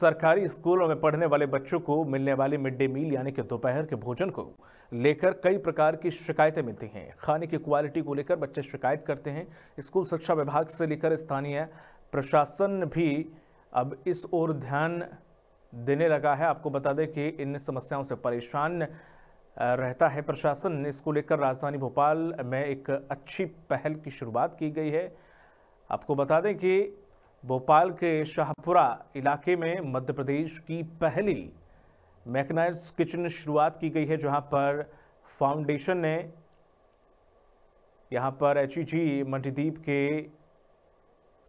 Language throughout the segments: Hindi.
सरकारी स्कूलों में पढ़ने वाले बच्चों को मिलने वाले मिड डे मील यानी कि दोपहर के भोजन को लेकर कई प्रकार की शिकायतें मिलती हैं खाने की क्वालिटी को लेकर बच्चे शिकायत करते हैं स्कूल शिक्षा विभाग से लेकर स्थानीय प्रशासन भी अब इस ओर ध्यान देने लगा है आपको बता दें कि इन समस्याओं से परेशान रहता है प्रशासन इसको लेकर राजधानी भोपाल में एक अच्छी पहल की शुरुआत की गई है आपको बता दें कि भोपाल के शाहपुरा इलाके में मध्य प्रदेश की पहली मैकनाइज किचन शुरुआत की गई है जहां पर फाउंडेशन ने यहां पर एच जी e मंडीदीप के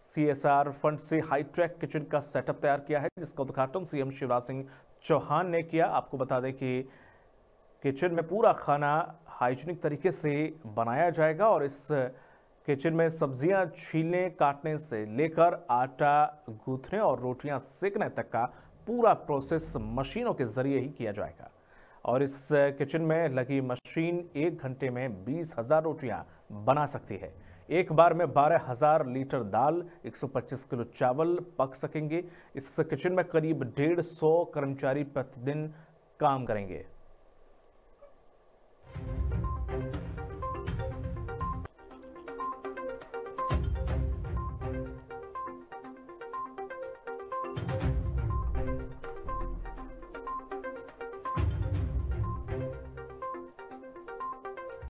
सीएसआर फंड से हाईट्रैक किचन का सेटअप तैयार किया है जिसका उद्घाटन सीएम शिवराज सिंह चौहान ने किया आपको बता दें कि किचन में पूरा खाना हाइजीनिक तरीके से बनाया जाएगा और इस किचन में सब्जियां छीलने काटने से लेकर आटा गूंथने और रोटियां सेकने तक का पूरा प्रोसेस मशीनों के जरिए ही किया जाएगा और इस किचन में लगी मशीन एक घंटे में बीस हज़ार रोटियाँ बना सकती है एक बार में बारह हज़ार लीटर दाल 125 किलो चावल पक सकेंगे इस किचन में करीब डेढ़ सौ कर्मचारी प्रतिदिन काम करेंगे